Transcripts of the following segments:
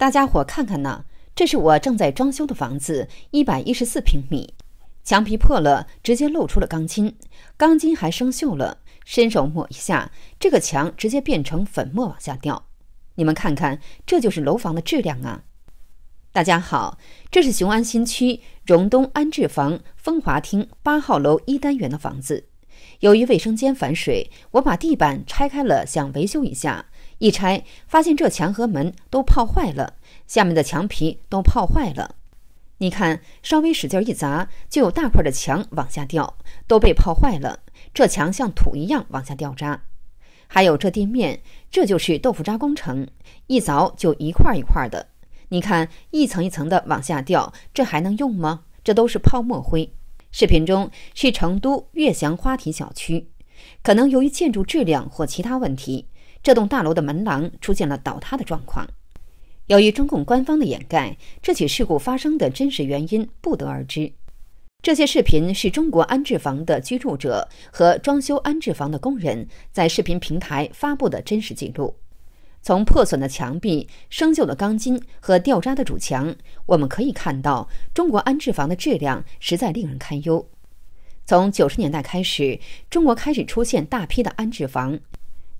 大家伙看看呢，这是我正在装修的房子，一百一十四平米，墙皮破了，直接露出了钢筋，钢筋还生锈了，伸手抹一下，这个墙直接变成粉末往下掉，你们看看，这就是楼房的质量啊！大家好，这是雄安新区荣东安置房风华厅八号楼一单元的房子，由于卫生间反水，我把地板拆开了，想维修一下。一拆发现这墙和门都泡坏了，下面的墙皮都泡坏了。你看，稍微使劲一砸，就有大块的墙往下掉，都被泡坏了。这墙像土一样往下掉渣。还有这地面，这就是豆腐渣工程，一凿就一块一块的。你看，一层一层的往下掉，这还能用吗？这都是泡沫灰。视频中是成都悦翔花庭小区，可能由于建筑质量或其他问题。这栋大楼的门廊出现了倒塌的状况。由于中共官方的掩盖，这起事故发生的真实原因不得而知。这些视频是中国安置房的居住者和装修安置房的工人在视频平台发布的真实记录。从破损的墙壁、生锈的钢筋和掉渣的主墙，我们可以看到中国安置房的质量实在令人堪忧。从九十年代开始，中国开始出现大批的安置房，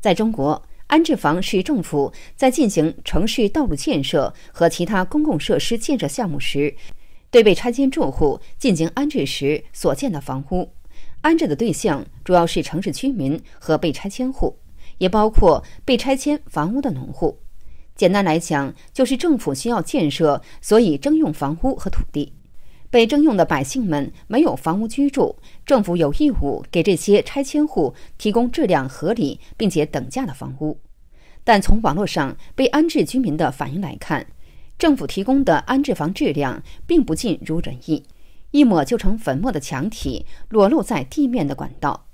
在中国。安置房是政府在进行城市道路建设和其他公共设施建设项目时，对被拆迁住户进行安置时所建的房屋。安置的对象主要是城市居民和被拆迁户，也包括被拆迁房屋的农户。简单来讲，就是政府需要建设，所以征用房屋和土地。被征用的百姓们没有房屋居住，政府有义务给这些拆迁户提供质量合理并且等价的房屋。但从网络上被安置居民的反应来看，政府提供的安置房质量并不尽如人意：一抹就成粉末的墙体，裸露在地面的管道，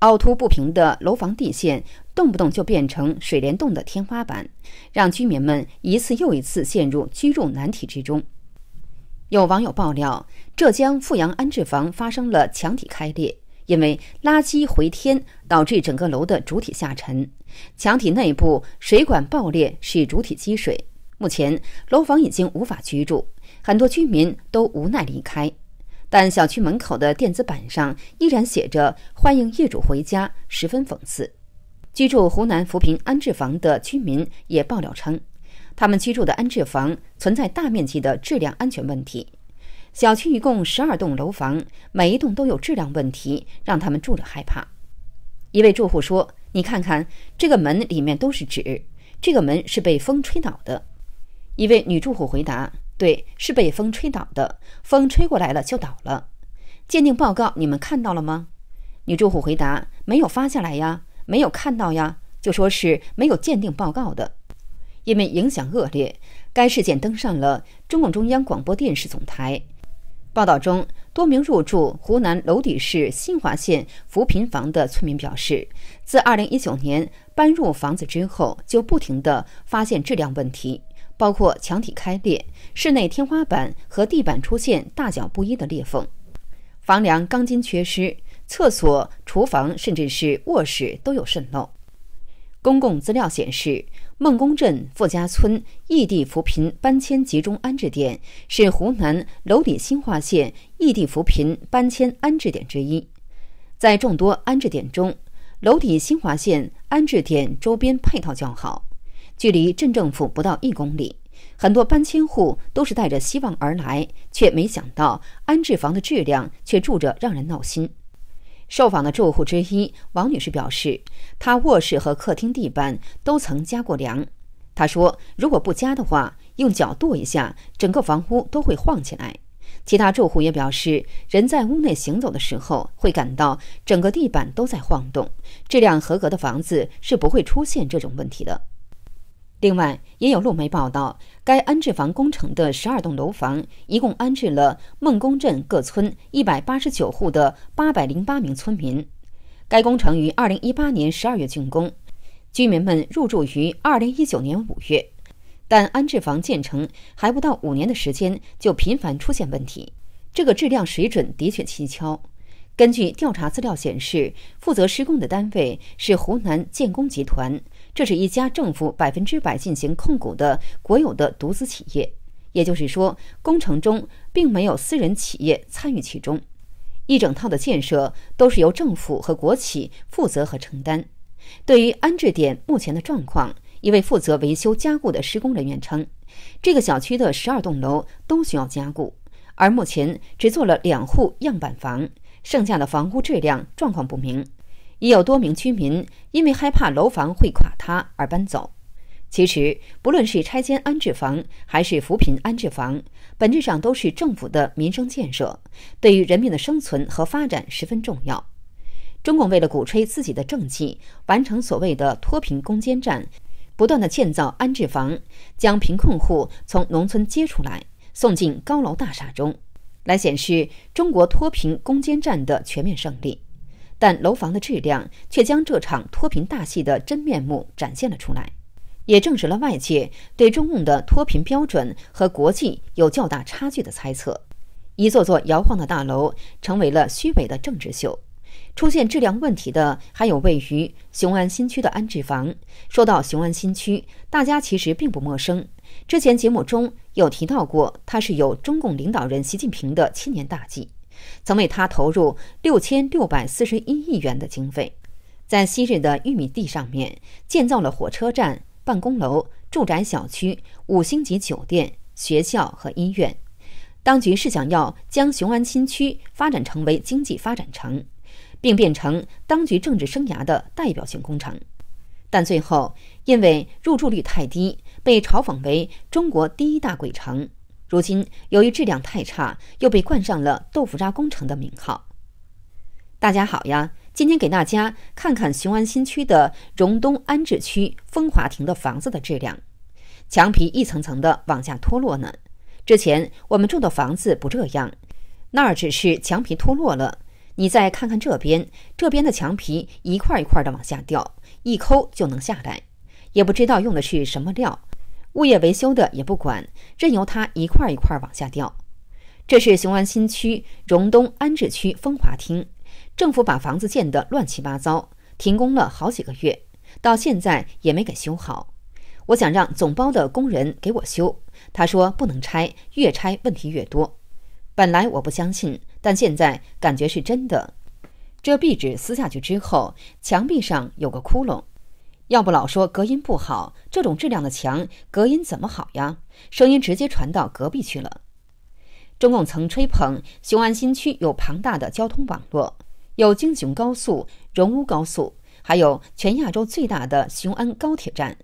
凹凸不平的楼房地线，动不动就变成水帘洞的天花板，让居民们一次又一次陷入居住难题之中。有网友爆料，浙江富阳安置房发生了墙体开裂，因为垃圾回填导致整个楼的主体下沉，墙体内部水管爆裂，使主体积水。目前，楼房已经无法居住，很多居民都无奈离开。但小区门口的电子板上依然写着“欢迎业主回家”，十分讽刺。居住湖南扶贫安置房的居民也爆料称。他们居住的安置房存在大面积的质量安全问题，小区一共十二栋楼房，每一栋都有质量问题，让他们住着害怕。一位住户说：“你看看这个门，里面都是纸，这个门是被风吹倒的。”一位女住户回答：“对，是被风吹倒的，风吹过来了就倒了。”鉴定报告你们看到了吗？女住户回答：“没有发下来呀，没有看到呀，就说是没有鉴定报告的。”因为影响恶劣，该事件登上了中共中央广播电视总台报道中，多名入住湖南娄底市新华县扶贫房的村民表示，自2019年搬入房子之后，就不停地发现质量问题，包括墙体开裂、室内天花板和地板出现大小不一的裂缝，房梁钢筋缺失，厕所、厨房甚至是卧室都有渗漏。公共资料显示。孟公镇傅家村异地扶贫搬迁集中安置点是湖南娄底新化县异地扶贫搬迁安置点之一。在众多安置点中，娄底新化县安置点周边配套较好，距离镇政府不到一公里。很多搬迁户都是带着希望而来，却没想到安置房的质量却住着让人闹心。受访的住户之一王女士表示，她卧室和客厅地板都曾加过梁。她说，如果不加的话，用脚跺一下，整个房屋都会晃起来。其他住户也表示，人在屋内行走的时候，会感到整个地板都在晃动。质量合格的房子是不会出现这种问题的。另外，也有路媒报道，该安置房工程的十二栋楼房，一共安置了孟公镇各村一百八十九户的八百零八名村民。该工程于二零一八年十二月竣工，居民们入住于二零一九年五月。但安置房建成还不到五年的时间，就频繁出现问题，这个质量水准的确蹊跷。根据调查资料显示，负责施工的单位是湖南建工集团。这是一家政府百分之百进行控股的国有的独资企业，也就是说，工程中并没有私人企业参与其中，一整套的建设都是由政府和国企负责和承担。对于安置点目前的状况，一位负责维修加固的施工人员称，这个小区的十二栋楼都需要加固，而目前只做了两户样板房，剩下的房屋质量状况不明。已有多名居民因为害怕楼房会垮塌而搬走。其实，不论是拆迁安置房还是扶贫安置房，本质上都是政府的民生建设，对于人民的生存和发展十分重要。中共为了鼓吹自己的政绩，完成所谓的脱贫攻坚战，不断的建造安置房，将贫困户从农村接出来，送进高楼大厦中，来显示中国脱贫攻坚战的全面胜利。但楼房的质量却将这场脱贫大戏的真面目展现了出来，也证实了外界对中共的脱贫标准和国际有较大差距的猜测。一座座摇晃的大楼成为了虚伪的政治秀。出现质量问题的还有位于雄安新区的安置房。说到雄安新区，大家其实并不陌生。之前节目中有提到过，它是有中共领导人习近平的千年大计。曾为他投入六千六百四十一亿元的经费，在昔日的玉米地上面建造了火车站、办公楼、住宅小区、五星级酒店、学校和医院。当局是想要将雄安新区发展成为经济发展城，并变成当局政治生涯的代表性工程，但最后因为入住率太低，被嘲讽为中国第一大鬼城。如今，由于质量太差，又被冠上了“豆腐渣工程”的名号。大家好呀，今天给大家看看雄安新区的荣东安置区风华亭的房子的质量，墙皮一层层的往下脱落呢。之前我们住的房子不这样，那儿只是墙皮脱落了。你再看看这边，这边的墙皮一块一块的往下掉，一抠就能下来，也不知道用的是什么料。物业维修的也不管，任由它一块一块往下掉。这是雄安新区荣东安置区风华厅，政府把房子建得乱七八糟，停工了好几个月，到现在也没给修好。我想让总包的工人给我修，他说不能拆，越拆问题越多。本来我不相信，但现在感觉是真的。这壁纸撕下去之后，墙壁上有个窟窿。要不老说隔音不好，这种质量的墙隔音怎么好呀？声音直接传到隔壁去了。中共曾吹捧雄安新区有庞大的交通网络，有京雄高速、荣乌高速，还有全亚洲最大的雄安高铁站，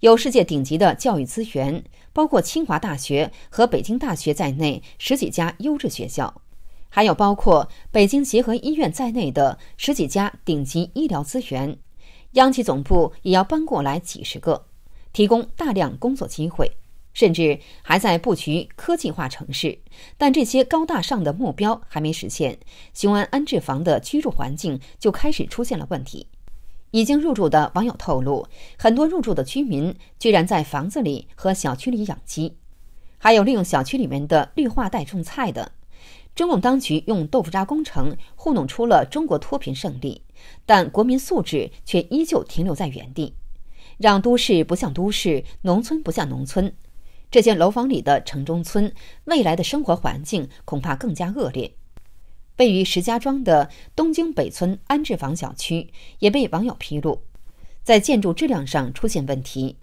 有世界顶级的教育资源，包括清华大学和北京大学在内十几家优质学校，还有包括北京协和医院在内的十几家顶级医疗资源。央企总部也要搬过来几十个，提供大量工作机会，甚至还在布局科技化城市。但这些高大上的目标还没实现，雄安安置房的居住环境就开始出现了问题。已经入住的网友透露，很多入住的居民居然在房子里和小区里养鸡，还有利用小区里面的绿化带种菜的。中共当局用豆腐渣工程糊弄出了中国脱贫胜利。但国民素质却依旧停留在原地，让都市不像都市，农村不像农村。这些楼房里的城中村，未来的生活环境恐怕更加恶劣。位于石家庄的东京北村安置房小区也被网友披露，在建筑质量上出现问题。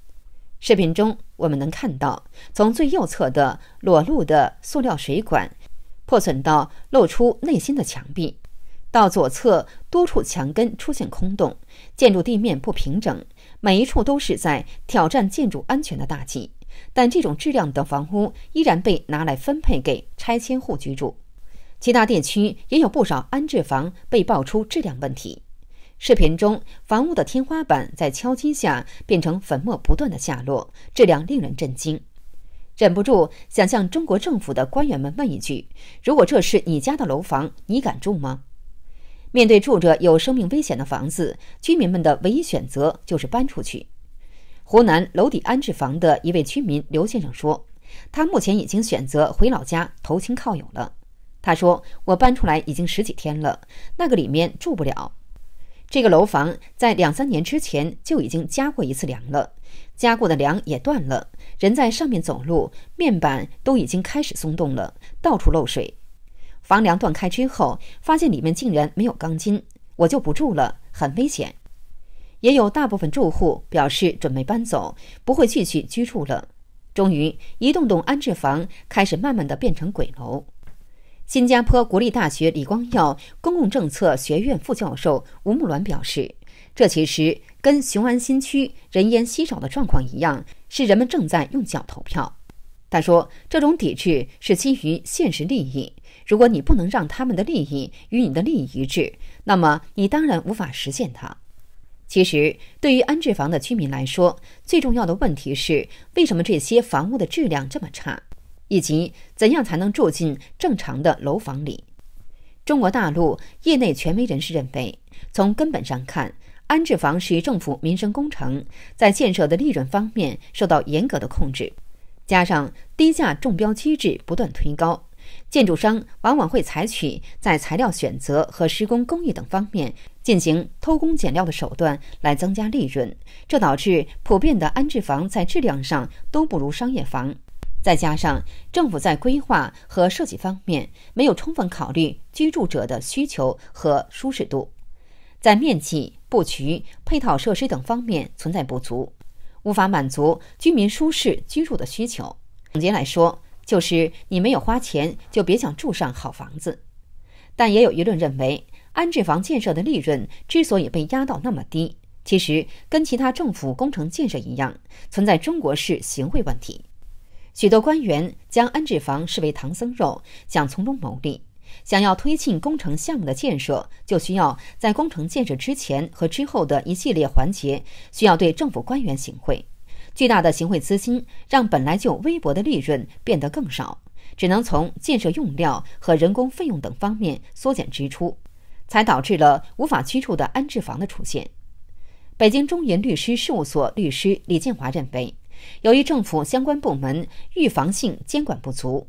视频中我们能看到，从最右侧的裸露的塑料水管，破损到露出内心的墙壁。到左侧多处墙根出现空洞，建筑地面不平整，每一处都是在挑战建筑安全的大忌。但这种质量的房屋依然被拿来分配给拆迁户居住。其他地区也有不少安置房被爆出质量问题。视频中，房屋的天花板在敲击下变成粉末，不断的下落，质量令人震惊。忍不住想向中国政府的官员们问一句：如果这是你家的楼房，你敢住吗？面对住着有生命危险的房子，居民们的唯一选择就是搬出去。湖南娄底安置房的一位居民刘先生说：“他目前已经选择回老家投亲靠友了。他说，我搬出来已经十几天了，那个里面住不了。这个楼房在两三年之前就已经加过一次梁了，加过的梁也断了，人在上面走，路面板都已经开始松动了，到处漏水。”房梁断开之后，发现里面竟然没有钢筋，我就不住了，很危险。也有大部分住户表示准备搬走，不会继续居住了。终于，一栋栋安置房开始慢慢的变成鬼楼。新加坡国立大学李光耀公共政策学院副教授吴木銮表示，这其实跟雄安新区人烟稀少的状况一样，是人们正在用脚投票。他说：“这种抵制是基于现实利益。如果你不能让他们的利益与你的利益一致，那么你当然无法实现它。”其实，对于安置房的居民来说，最重要的问题是为什么这些房屋的质量这么差，以及怎样才能住进正常的楼房里。中国大陆业内权威人士认为，从根本上看，安置房是政府民生工程，在建设的利润方面受到严格的控制。加上低价中标机制不断推高，建筑商往往会采取在材料选择和施工工艺等方面进行偷工减料的手段来增加利润，这导致普遍的安置房在质量上都不如商业房。再加上政府在规划和设计方面没有充分考虑居住者的需求和舒适度，在面积、布局、配套设施等方面存在不足。无法满足居民舒适居住的需求。总结来说，就是你没有花钱，就别想住上好房子。但也有舆论认为，安置房建设的利润之所以被压到那么低，其实跟其他政府工程建设一样，存在中国式行贿问题。许多官员将安置房视为唐僧肉，想从中牟利。想要推进工程项目的建设，就需要在工程建设之前和之后的一系列环节需要对政府官员行贿。巨大的行贿资金让本来就微薄的利润变得更少，只能从建设用料和人工费用等方面缩减支出，才导致了无法居住的安置房的出现。北京中银律师事务所律师李建华认为，由于政府相关部门预防性监管不足。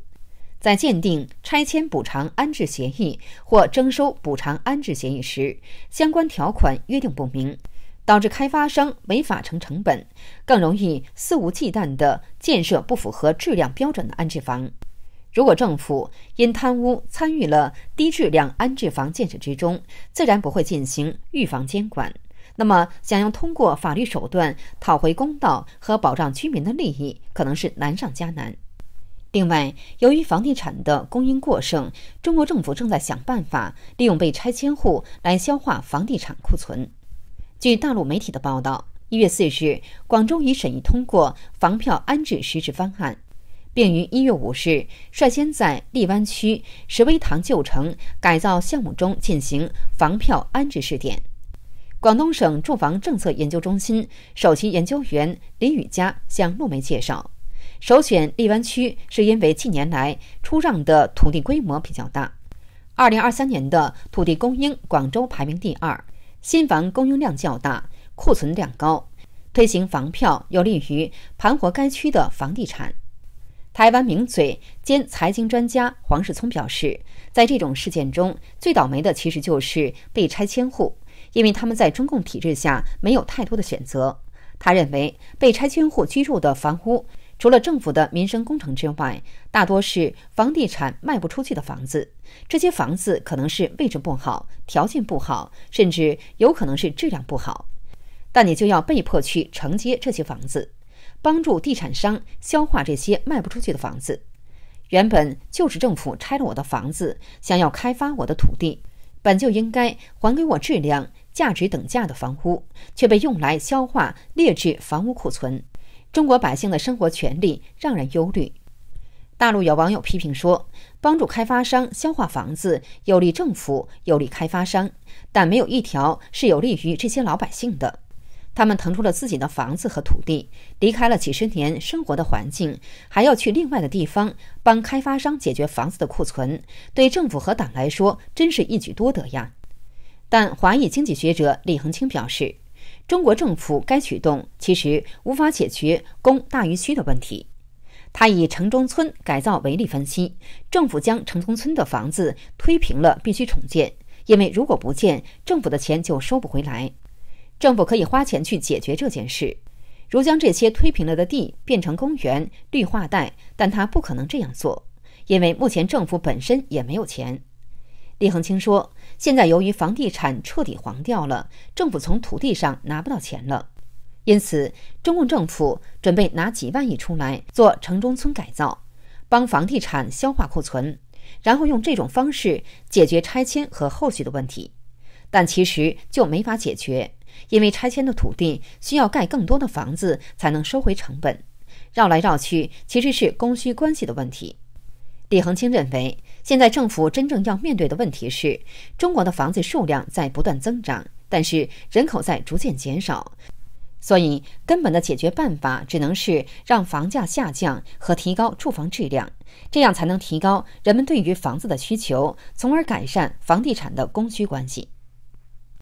在签订拆迁补偿安置协议或征收补偿安置协议时，相关条款约定不明，导致开发商违法成成本，更容易肆无忌惮地建设不符合质量标准的安置房。如果政府因贪污参与了低质量安置房建设之中，自然不会进行预防监管。那么，想要通过法律手段讨回公道和保障居民的利益，可能是难上加难。另外，由于房地产的供应过剩，中国政府正在想办法利用被拆迁户来消化房地产库存。据大陆媒体的报道，一月四日，广州已审议通过《房票安置实施方案》，并于一月五日率先在荔湾区石围塘旧城改造项目中进行房票安置试点。广东省住房政策研究中心首席研究员李雨佳向陆媒介绍。首选荔湾区是因为近年来出让的土地规模比较大。二零二三年的土地供应，广州排名第二，新房供应量较大，库存量高。推行房票有利于盘活该区的房地产。台湾名嘴兼财经专家黄世聪表示，在这种事件中，最倒霉的其实就是被拆迁户，因为他们在中共体制下没有太多的选择。他认为，被拆迁户居住的房屋。除了政府的民生工程之外，大多是房地产卖不出去的房子。这些房子可能是位置不好、条件不好，甚至有可能是质量不好。但你就要被迫去承接这些房子，帮助地产商消化这些卖不出去的房子。原本就是政府拆了我的房子，想要开发我的土地，本就应该还给我质量、价值等价的房屋，却被用来消化劣质房屋库存。中国百姓的生活权利让人忧虑。大陆有网友批评说：“帮助开发商消化房子，有利政府，有利开发商，但没有一条是有利于这些老百姓的。他们腾出了自己的房子和土地，离开了几十年生活的环境，还要去另外的地方帮开发商解决房子的库存，对政府和党来说，真是一举多得呀。”但华裔经济学者李恒清表示。中国政府该举动其实无法解决供大于需的问题。他以城中村改造为例分析，政府将城中村的房子推平了，必须重建，因为如果不建，政府的钱就收不回来。政府可以花钱去解决这件事，如将这些推平了的地变成公园、绿化带，但他不可能这样做，因为目前政府本身也没有钱。李恒清说：“现在由于房地产彻底黄掉了，政府从土地上拿不到钱了，因此中共政府准备拿几万亿出来做城中村改造，帮房地产消化库存，然后用这种方式解决拆迁和后续的问题。但其实就没法解决，因为拆迁的土地需要盖更多的房子才能收回成本。绕来绕去，其实是供需关系的问题。”李恒清认为，现在政府真正要面对的问题是，中国的房子数量在不断增长，但是人口在逐渐减少，所以根本的解决办法只能是让房价下降和提高住房质量，这样才能提高人们对于房子的需求，从而改善房地产的供需关系。